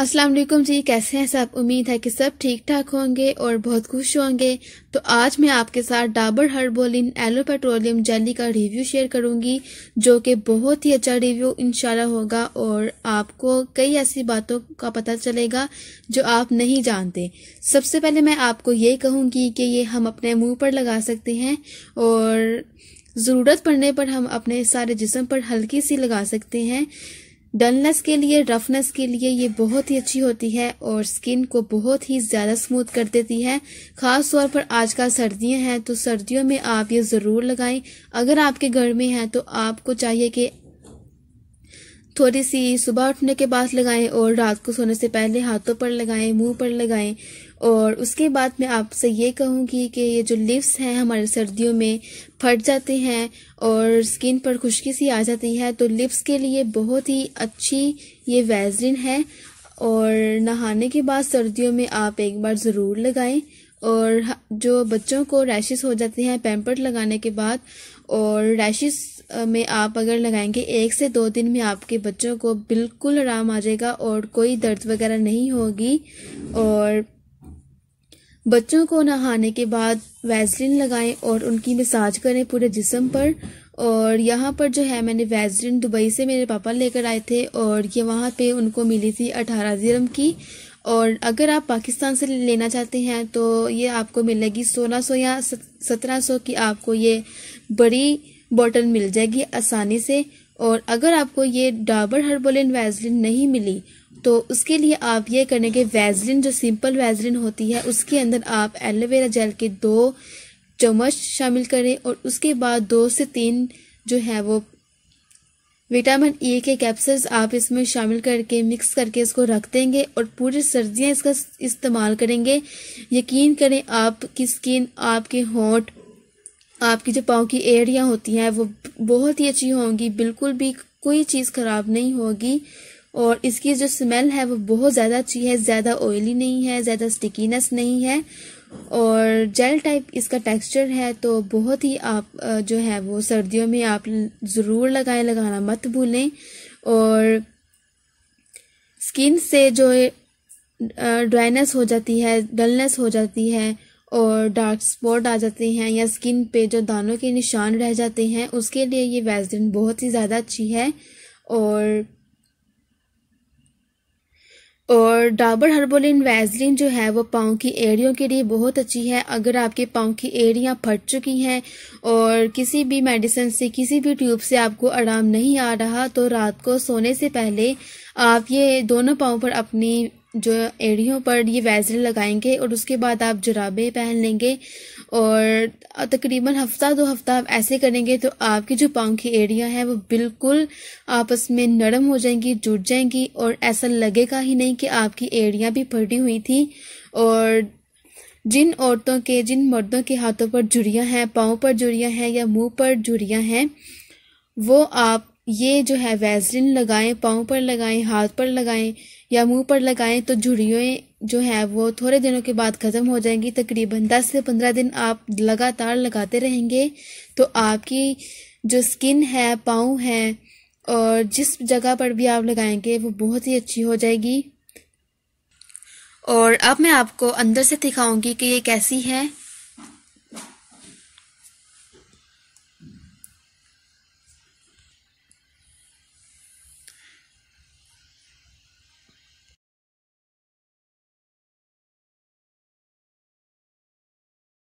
अस्सलाम वालेकुम जी कैसे हैं सब उम्मीद है कि सब ठीक ठाक होंगे और बहुत खुश होंगे तो आज मैं आपके साथ Dabur herboline aloe petroleum jelly का रिव्यू शेयर करूंगी जो कि बहुत ही अच्छा रिव्यू इंशाल्लाह होगा और आपको कई ऐसी बातों का पता चलेगा जो आप नहीं जानते सबसे पहले मैं आपको ये कहूँगी कि ये हम अपने मुँह पर लगा सकते हैं और ज़रूरत पड़ने पर हम अपने सारे जिसम पर हल्की सी लगा सकते हैं डलनेस के लिए रफनेस के लिए ये बहुत ही अच्छी होती है और स्किन को बहुत ही ज़्यादा स्मूथ कर देती है ख़ास तौर पर आजकल सर्दियां हैं तो सर्दियों में आप ये ज़रूर लगाएं अगर आपके घर में है तो आपको चाहिए कि थोड़ी सी सुबह उठने के बाद लगाएं और रात को सोने से पहले हाथों पर लगाएं मुंह पर लगाएं और उसके बाद मैं आपसे ये कहूँगी कि ये जो लिप्स हैं हमारे सर्दियों में फट जाते हैं और स्किन पर खुश्की सी आ जाती है तो लिप्स के लिए बहुत ही अच्छी ये वैजलिन है और नहाने के बाद सर्दियों में आप एक बार ज़रूर लगाएं और जो बच्चों को रैशेस हो जाती हैं पैम्पर्ट लगाने के बाद और रैशेस में आप अगर लगाएंगे एक से दो दिन में आपके बच्चों को बिल्कुल आराम आ जाएगा और कोई दर्द वगैरह नहीं होगी और बच्चों को नहाने के बाद वैजलिन लगाएं और उनकी मसाज करें पूरे जिसम पर और यहाँ पर जो है मैंने वैजलिन दुबई से मेरे पापा लेकर आए थे और ये वहाँ पे उनको मिली थी अठारह जीरम की और अगर आप पाकिस्तान से लेना चाहते हैं तो ये आपको मिलेगी सोलह सौ या सत्रह सौ की आपको ये बड़ी बॉटल मिल जाएगी आसानी से और अगर आपको ये डाबर हर्बोलिन वैजलिन नहीं मिली तो उसके लिए आप ये करने के वैजलिन जो सिंपल वैजलिन होती है उसके अंदर आप एलोवेरा जेल के दो चम्मच शामिल करें और उसके बाद दो से तीन जो है वो विटामिन ई e के कैप्सल्स आप इसमें शामिल करके मिक्स करके इसको रख देंगे और पूरी सर्दियाँ इसका इस्तेमाल करेंगे यकीन करें आपकी स्किन आपके होंठ आपकी जो पाँव की एरिया होती हैं वो बहुत ही अच्छी होंगी बिल्कुल भी कोई चीज़ ख़राब नहीं होगी और इसकी जो स्मेल है वो बहुत ज़्यादा अच्छी है ज़्यादा ऑयली नहीं है ज़्यादा स्टिकीनेस नहीं है और जेल टाइप इसका टेक्सचर है तो बहुत ही आप जो है वो सर्दियों में आप ज़रूर लगाएं लगाना मत भूलें और स्किन से जो ड्राइनेस हो जाती है डलनेस हो जाती है और डार्क स्पॉट आ जाते हैं या स्किन पे जो दानों के निशान रह जाते हैं उसके लिए ये वैसडिन बहुत ही ज़्यादा अच्छी है और और डाबर हर्बोलिन वैजलिन जो है वो पाँव की एड़ियों के लिए बहुत अच्छी है अगर आपके पाँव की एड़ियाँ फट चुकी हैं और किसी भी मेडिसिन से किसी भी ट्यूब से आपको आराम नहीं आ रहा तो रात को सोने से पहले आप ये दोनों पाँव पर अपनी जो एड़ियों पर ये वेजल लगाएंगे और उसके बाद आप जुराबे पहन लेंगे और तकरीबन हफ्ता दो हफ्ता आप ऐसे करेंगे तो आपकी जो पाँव की एड़ियाँ हैं वो बिल्कुल आपस में नरम हो जाएंगी जुट जाएंगी और ऐसा लगेगा ही नहीं कि आपकी एड़ियाँ भी फटी हुई थी और जिन औरतों के जिन मर्दों के हाथों पर जुड़ियाँ हैं पाँव पर जुड़ियाँ हैं या मुँह पर जुड़ियाँ हैं वो आप ये जो है वैजलिन लगाएं पाँव पर लगाएं हाथ पर लगाएं या मुंह पर लगाएं तो झुड़ियों जो है वो थोड़े दिनों के बाद ख़त्म हो जाएंगी तकरीबन 10 से 15 दिन आप लगातार लगाते रहेंगे तो आपकी जो स्किन है पाँव है और जिस जगह पर भी आप लगाएंगे वो बहुत ही अच्छी हो जाएगी और अब मैं आपको अंदर से दिखाऊंगी कि ये कैसी है